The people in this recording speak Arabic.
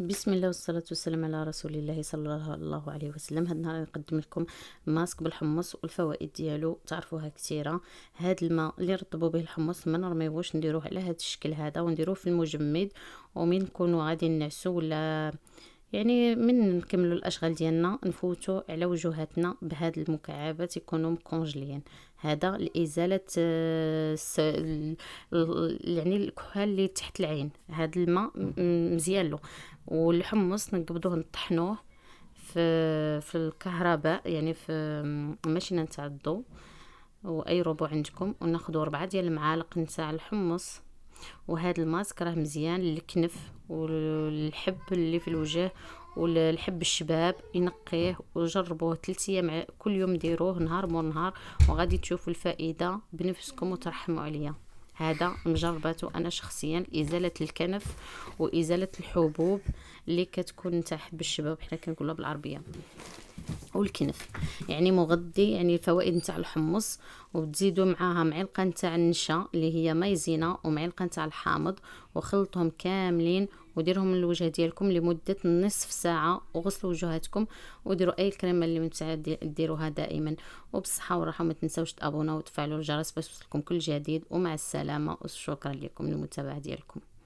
بسم الله والصلاة والسلام على رسول الله صلى الله عليه وسلم هاد النهار نقدم لكم ماسك بالحمص والفوائد ديالو تعرفوها كثيره هاد الماء اللي رطبوا به الحمص ما نرميوش نديروه على هاد الشكل هذا ونديروه في المجمد ومن نكونوا غادي نعسو ولا يعني من نكملوا الاشغال ديالنا نفوتوا على وجوهاتنا بهاد المكعبات يكونوا مكونجليين هذا لازاله آه، يعني الكحال اللي تحت العين هذا الماء مزيان له والحمص نقبضوه نطحنوه في في الكهرباء يعني في الماشينه نتاع الضو واي روبو عندكم وناخذوا ربعة ديال المعالق نتاع الحمص وهذا الماسك راه مزيان للكنف والحب اللي في الوجه والحب الشباب ينقيه وجربوه ثلاث ايام كل يوم ديروه نهار مور نهار وغادي تشوفوا الفائده بنفسكم وترحموا عليا هذا مجربته انا شخصيا ازاله الكنف وازاله الحبوب اللي كتكون تحب الشباب حنا كنقولها بالعربيه والكنف يعني مغذي يعني الفوائد نتاع الحمص وتزيدوا معاها معلقه نتاع النشا اللي هي مايزينا ومعلقه نتاع الحامض وخلطهم كاملين وديرهم الوجه ديالكم لمده نصف ساعه وغسلوا وجهاتكم وديروا اي كريمه اللي متاع ديروها دائما وبالصحه والراحه ما تنساوش تابوناو وتفعلوا الجرس باش يوصلكم كل جديد ومع السلامه وشكرا لكم للمتابعه ديالكم